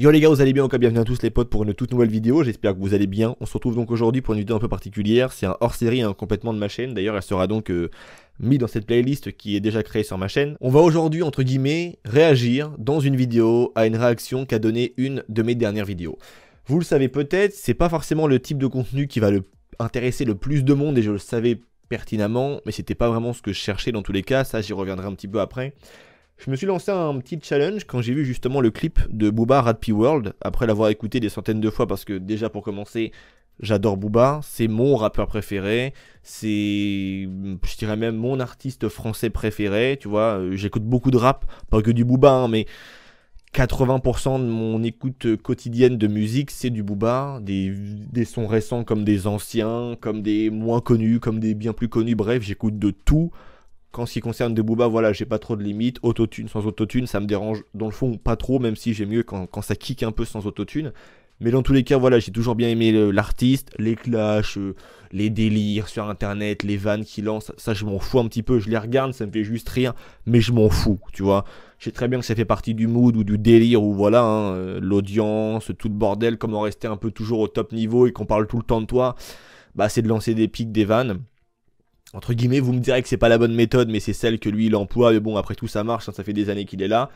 Yo les gars, vous allez bien, encore bienvenue à tous les potes pour une toute nouvelle vidéo, j'espère que vous allez bien. On se retrouve donc aujourd'hui pour une vidéo un peu particulière, c'est un hors-série hein, complètement de ma chaîne, d'ailleurs elle sera donc euh, mise dans cette playlist qui est déjà créée sur ma chaîne. On va aujourd'hui, entre guillemets, réagir dans une vidéo à une réaction qu'a donnée une de mes dernières vidéos. Vous le savez peut-être, c'est pas forcément le type de contenu qui va le intéresser le plus de monde, et je le savais pertinemment, mais c'était pas vraiment ce que je cherchais dans tous les cas, ça j'y reviendrai un petit peu après. Je me suis lancé un petit challenge quand j'ai vu justement le clip de Booba P World, après l'avoir écouté des centaines de fois, parce que déjà pour commencer, j'adore Booba, c'est mon rappeur préféré, c'est, je dirais même, mon artiste français préféré, tu vois, euh, j'écoute beaucoup de rap, pas que du Booba, hein, mais 80% de mon écoute quotidienne de musique, c'est du Booba, des, des, sons récents comme des anciens, comme des moins connus, comme des bien plus connus, bref, j'écoute de tout. Quand ce qui concerne des Booba, voilà, j'ai pas trop de limites. Autotune, sans autotune, ça me dérange dans le fond pas trop, même si j'aime mieux quand, ça kick un peu sans autotune. Mais dans tous les cas, voilà, j'ai toujours bien aimé l'artiste, les clashs, euh, les délires sur internet, les vannes qu'il lance. Ça, je m'en fous un petit peu. Je les regarde, ça me fait juste rire, mais je m'en fous, tu vois. Je sais très bien que ça fait partie du mood ou du délire ou voilà, hein, euh, l'audience, tout le bordel, comment rester un peu toujours au top niveau et qu'on parle tout le temps de toi. Bah, c'est de lancer des pics, des vannes entre guillemets, vous me direz que c'est pas la bonne méthode, mais c'est celle que lui il emploie. Mais bon, après tout, ça marche, hein, ça fait des années qu'il est là.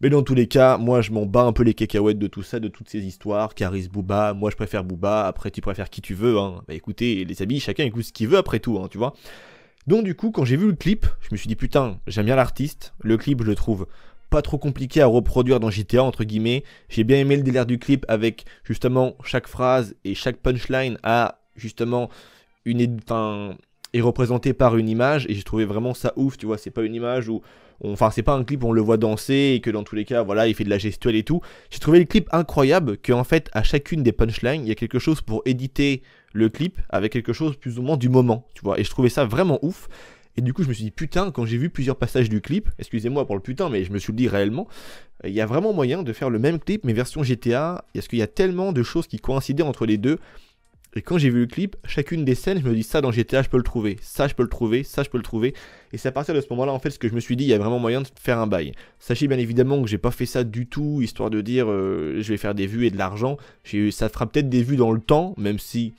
Mais dans tous les cas, moi je m'en bats un peu les cacahuètes de tout ça, de toutes ces histoires. Caris Booba, moi je préfère Booba, après tu préfères qui tu veux. Hein. Bah écoutez, les amis, chacun écoute ce qu'il veut après tout, hein, tu vois. Donc du coup, quand j'ai vu le clip, je me suis dit putain, j'aime bien l'artiste. Le clip, je le trouve pas trop compliqué à reproduire dans GTA entre guillemets. J'ai bien aimé le délire du clip avec justement chaque phrase et chaque punchline a justement une, enfin, est représenté par une image et j'ai trouvé vraiment ça ouf, tu vois, c'est pas une image où on... enfin c'est pas un clip où on le voit danser et que dans tous les cas voilà, il fait de la gestuelle et tout. J'ai trouvé le clip incroyable que en fait à chacune des punchlines, il y a quelque chose pour éditer le clip avec quelque chose plus ou moins du moment, tu vois. Et je trouvais ça vraiment ouf. Et du coup, je me suis dit, putain, quand j'ai vu plusieurs passages du clip, excusez-moi pour le putain, mais je me suis dit réellement, euh, il y a vraiment moyen de faire le même clip, mais version GTA, est-ce qu'il y a tellement de choses qui coïncidaient entre les deux et quand j'ai vu le clip, chacune des scènes, je me dis ça dans GTA, je peux le trouver, ça je peux le trouver, ça je peux le trouver. Et c'est à partir de ce moment-là, en fait, ce que je me suis dit, il y a vraiment moyen de faire un bail. Sachez bien évidemment que j'ai pas fait ça du tout, histoire de dire euh, je vais faire des vues et de l'argent. Ça fera peut-être des vues dans le temps, même si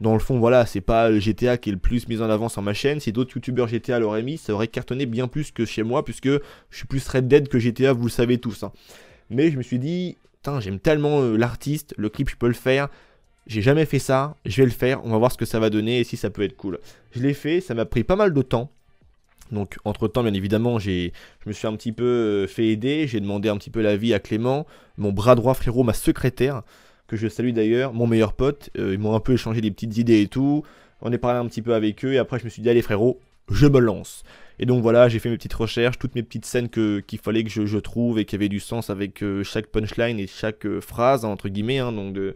dans le fond, voilà, c'est pas le GTA qui est le plus mis en avant sur ma chaîne. Si d'autres youtubeurs GTA l'auraient mis, ça aurait cartonné bien plus que chez moi, puisque je suis plus Red Dead que GTA, vous le savez tous. Hein. Mais je me suis dit, j'aime tellement euh, l'artiste, le clip, je peux le faire j'ai jamais fait ça, je vais le faire, on va voir ce que ça va donner et si ça peut être cool. Je l'ai fait, ça m'a pris pas mal de temps. Donc entre temps bien évidemment j'ai je me suis un petit peu euh, fait aider, j'ai demandé un petit peu l'avis à Clément, mon bras droit frérot, ma secrétaire, que je salue d'ailleurs, mon meilleur pote, euh, ils m'ont un peu échangé des petites idées et tout, on est parlé un petit peu avec eux et après je me suis dit allez frérot, je me lance. Et donc voilà, j'ai fait mes petites recherches, toutes mes petites scènes qu'il fallait que je, trouve et qui avaient du sens avec euh, chaque punchline et chaque phrase, entre guillemets, hein, donc de,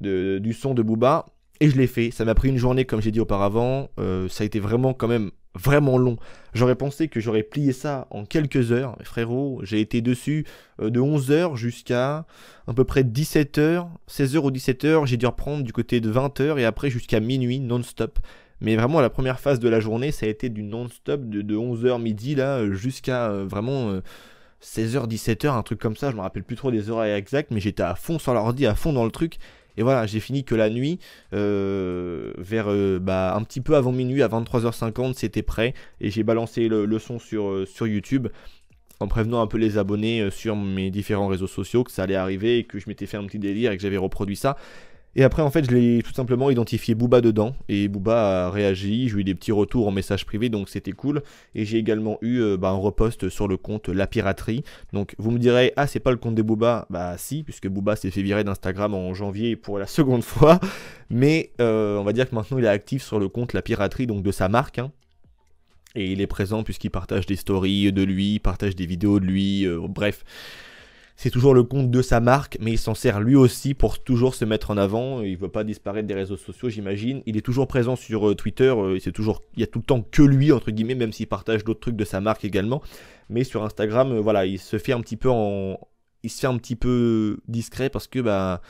du son de Booba. Et je l'ai fait. Ça m'a pris une journée, comme j'ai dit auparavant. Euh, ça a été vraiment, quand même, vraiment long. J'aurais pensé que j'aurais plié ça en quelques heures. frérot, j'ai été dessus euh, de 11h jusqu'à à peu près 17h. 16h ou 17h, j'ai dû reprendre du côté de 20h et après jusqu'à minuit non-stop. Mais vraiment, la première phase de la journée, ça a été du non-stop de, 11h midi là jusqu'à euh, vraiment. 16h, 17h, un truc comme ça, je me rappelle plus trop des horaires exacts, mais j'étais à fond sur l'ordi, à fond dans le truc, et voilà, j'ai fini que la nuit, euh, vers euh, bah, un petit peu avant minuit, à 23h50, c'était prêt. Et j'ai balancé le, son sur, euh, sur YouTube en prévenant un peu les abonnés sur mes différents réseaux sociaux que ça allait arriver et que je m'étais fait un petit délire et que j'avais reproduit ça. Et après, en fait, je l'ai tout simplement identifié Booba dedans. Et Booba a réagi. J'ai eu des petits retours en message privé, donc c'était cool. Et j'ai également eu euh, bah, un repost sur le compte La Piraterie. Donc vous me direz, ah, c'est pas le compte de Booba Bah si, puisque Booba s'est fait virer d'Instagram en janvier pour la seconde fois. Mais euh, on va dire que maintenant, il est actif sur le compte La Piraterie, donc de sa marque. Hein. Et il est présent puisqu'il partage des stories de lui, partage des vidéos de lui, euh, bref c'est toujours le compte de sa marque, mais il s'en sert lui aussi pour toujours se mettre en avant. Il ne veut pas disparaître des réseaux sociaux, j'imagine. Il est toujours présent sur euh, Twitter. Euh, c'est toujours, il y a tout le temps que lui entre guillemets, même s'il partage d'autres trucs de sa marque également. Mais sur Instagram, euh, voilà, il se fait un petit peu en, il se fait un petit peu discret parce que bah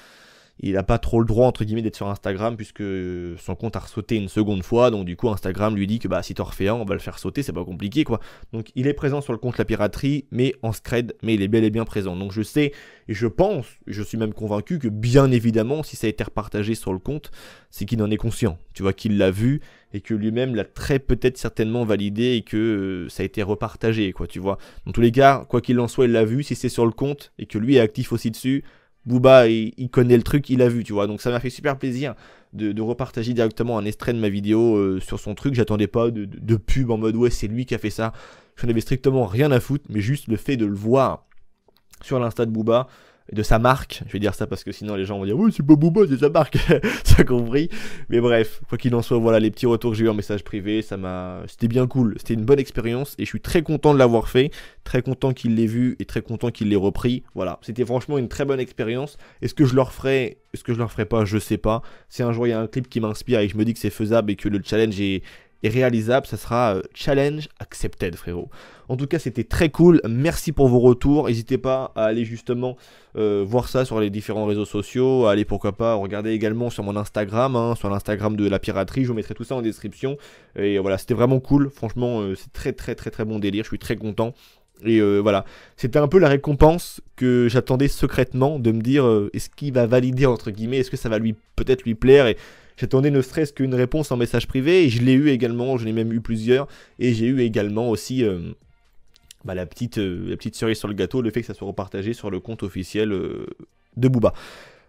il n'a pas trop le droit entre guillemets d'être sur Instagram puisque son compte a sauté une seconde fois donc du coup Instagram lui dit que bah si t'en refais un on va le faire sauter c'est pas compliqué quoi donc il est présent sur le compte la piraterie mais en scred mais il est bel et bien présent donc je sais et je pense je suis même convaincu que bien évidemment si ça a été repartagé sur le compte c'est qu'il en est conscient tu vois qu'il l'a vu et que lui-même l'a très peut-être certainement validé et que euh, ça a été repartagé quoi tu vois dans tous les cas quoi qu'il en soit il l'a vu si c'est sur le compte et que lui est actif aussi dessus Booba, il, connaît le truc, il a vu, tu vois. Donc ça m'a fait super plaisir de, repartager directement un extrait de ma vidéo euh, sur son truc. J'attendais pas de, pub en mode ouais, c'est lui qui a fait ça. Je n'avais strictement rien à foutre, mais juste le fait de le voir sur l'insta de Booba, de sa marque. Je vais dire ça parce que sinon les gens vont dire oui c'est pas Booba c'est sa marque, ça compris. Mais bref, quoi qu'il en soit, voilà les petits retours que j'ai eu en message privé, ça m'a, c'était bien cool, c'était une bonne expérience et je suis très content de l'avoir fait, très content qu'il l'ait vu et très content qu'il l'ait repris. Voilà, c'était franchement une très bonne expérience. Est-ce que je leur ferai est-ce que je leur ferai pas, je sais pas. c'est un jour il y a un clip qui m'inspire et je me dis que c'est faisable et que le challenge est et réalisable, ça sera euh, challenge accepted, frérot. En tout cas, c'était très cool. Merci pour vos retours. N'hésitez pas à aller justement euh, voir ça sur les différents réseaux sociaux. Allez, pourquoi pas, regarder également sur mon Instagram, hein, sur l'Instagram de la piraterie. Je vous mettrai tout ça en description. Et voilà, c'était vraiment cool. Franchement, euh, c'est très, très, très, très bon délire. Je suis très content. Et voilà, c'était un peu la récompense que j'attendais secrètement de me dire est-ce qu'il va valider entre guillemets, est-ce que ça va lui peut-être lui plaire J'attendais ne serait-ce qu'une réponse en message privé, et je l'ai eu également, je l'ai même eu plusieurs, et j'ai eu également aussi... Euh, bah, la, petite, euh, la petite cerise sur le gâteau, le fait que ça soit repartagé sur le compte officiel euh, de Booba.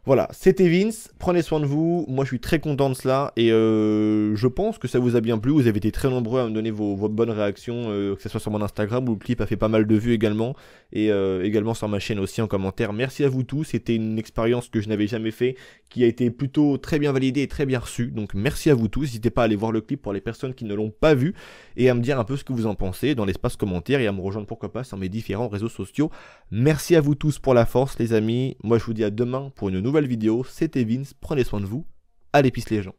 Voilà, c'était Vince, prenez soin de vous, moi je suis très content de cela et euh, je pense que ça vous a bien plu, vous avez été très nombreux à me donner vos, bonnes réactions, euh, que ce soit sur mon Instagram où le clip a fait pas mal de vues également, et euh, également sur ma chaîne aussi en commentaire. Merci à vous tous, c'était une expérience que je n'avais jamais fait, qui a été plutôt très bien validée et très bien reçue, donc merci à vous tous, n'hésitez pas à aller voir le clip pour les personnes qui ne l'ont pas vu, et à me dire un peu ce que vous en pensez dans l'espace commentaire, et à me rejoindre pourquoi pas sur mes différents réseaux sociaux. Merci à vous tous pour la force les amis, moi je vous dis à demain pour une nouvelle nouvelle vidéo. C'était Vince, prenez soin de vous. Allez, l'épice les gens.